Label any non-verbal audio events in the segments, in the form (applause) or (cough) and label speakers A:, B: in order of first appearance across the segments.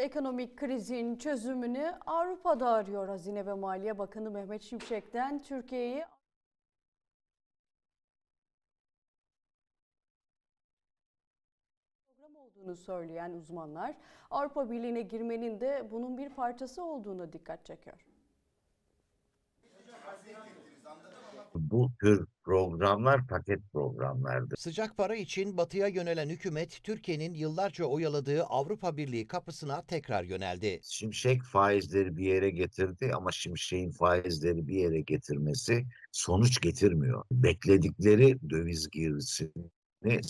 A: ekonomik krizin çözümünü Avrupa'da arıyor. Hazine ve Maliye Bakanı Mehmet Şimşek'ten Türkiye'yi
B: program olduğunu
A: söyleyen uzmanlar Avrupa Birliği'ne girmenin de bunun bir parçası olduğuna dikkat çekiyor. Bu tür programlar paket
B: programlardır. Sıcak para için batıya yönelen hükümet Türkiye'nin yıllarca oyaladığı Avrupa Birliği kapısına tekrar yöneldi.
A: Şimşek faizleri bir yere getirdi ama şimşeğin faizleri bir yere getirmesi sonuç getirmiyor. Bekledikleri döviz girdisini ne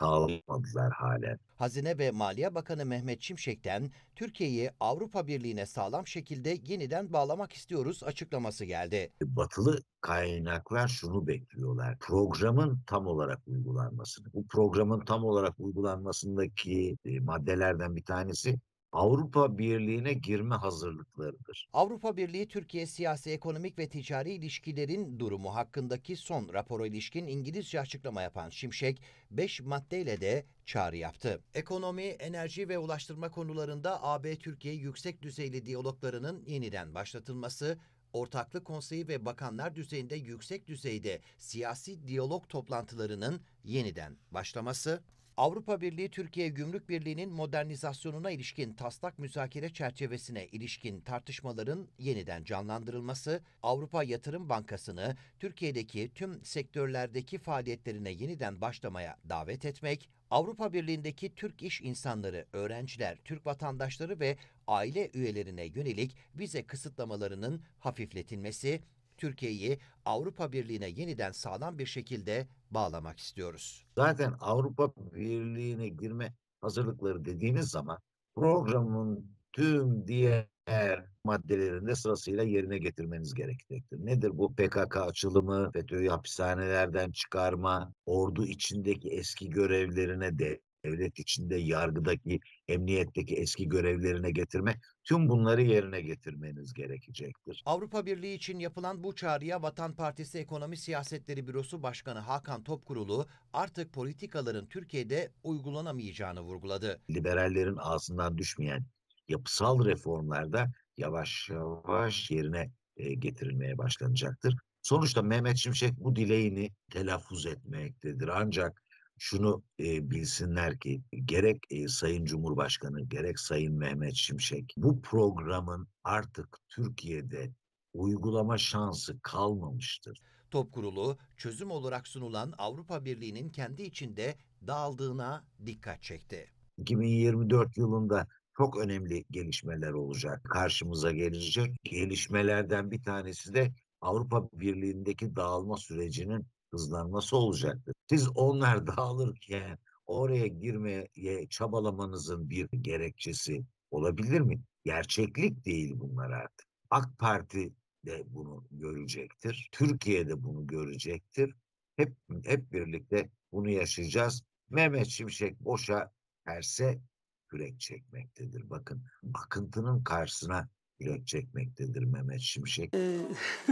B: sağlamadılar halen. Hazine ve Maliye Bakanı Mehmet Şimşek'ten Türkiye'yi Avrupa Birliği'ne sağlam şekilde yeniden bağlamak istiyoruz açıklaması geldi. E,
A: batılı kaynaklar şunu bekliyorlar. Programın tam olarak uygulanmasını. Bu programın tam olarak uygulanmasındaki e, maddelerden
B: bir tanesi Avrupa Birliği'ne girme hazırlıklarıdır. Avrupa Birliği Türkiye siyasi, ekonomik ve ticari ilişkilerin durumu hakkındaki son rapora ilişkin İngilizce açıklama yapan Şimşek 5 maddeyle de çağrı yaptı. Ekonomi, enerji ve ulaştırma konularında AB Türkiye yüksek düzeyli diyaloglarının yeniden başlatılması, Ortaklık Konseyi ve bakanlar düzeyinde yüksek düzeyde siyasi diyalog toplantılarının yeniden başlaması Avrupa Birliği Türkiye Gümrük Birliği'nin modernizasyonuna ilişkin taslak müzakere çerçevesine ilişkin tartışmaların yeniden canlandırılması, Avrupa Yatırım Bankası'nı Türkiye'deki tüm sektörlerdeki faaliyetlerine yeniden başlamaya davet etmek, Avrupa Birliği'ndeki Türk iş insanları, öğrenciler, Türk vatandaşları ve aile üyelerine yönelik vize kısıtlamalarının hafifletilmesi, Türkiye'yi Avrupa Birliği'ne yeniden sağlam bir şekilde bağlamak istiyoruz.
A: Zaten Avrupa Birliği'ne girme hazırlıkları dediğimiz zaman programın tüm diğer maddelerinde sırasıyla yerine getirmeniz gerekecektir. Nedir bu PKK açılımı, FETÖ'yü hapishanelerden çıkarma, ordu içindeki eski görevlerine de devlet içinde yargıdaki, emniyetteki eski görevlerine getirmek, tüm bunları yerine getirmeniz gerekecektir.
B: Avrupa Birliği için yapılan bu çağrıya Vatan Partisi Ekonomi Siyasetleri Bürosu Başkanı Hakan Topkurulu artık politikaların Türkiye'de uygulanamayacağını vurguladı.
A: Liberallerin ağzından düşmeyen yapısal reformlarda yavaş yavaş yerine e, getirilmeye başlanacaktır. Sonuçta Mehmet Şimşek bu dileğini telaffuz etmektedir. Ancak şunu e, bilsinler ki gerek e, Sayın Cumhurbaşkanı gerek Sayın Mehmet Şimşek bu programın artık Türkiye'de
B: uygulama şansı kalmamıştır. Top kurulu çözüm olarak sunulan Avrupa Birliği'nin kendi içinde dağıldığına dikkat çekti.
A: 2024 yılında çok önemli gelişmeler olacak. Karşımıza gelecek gelişmelerden bir tanesi de Avrupa Birliği'ndeki dağılma sürecinin kızlar nasıl olacaktı? Siz onlar (laughs) dağılırken oraya girmeye çabalamanızın bir gerekçesi olabilir mi? Gerçeklik değil bunlar artık. AK Parti de bunu görecektir. Türkiye de bunu görecektir. Hep hep birlikte bunu yaşayacağız. Mehmet Şimşek boşa terse kürek çekmektedir. Bakın akıntının karşısına kürek çekmektedir Mehmet Şimşek.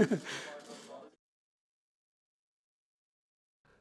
A: (laughs)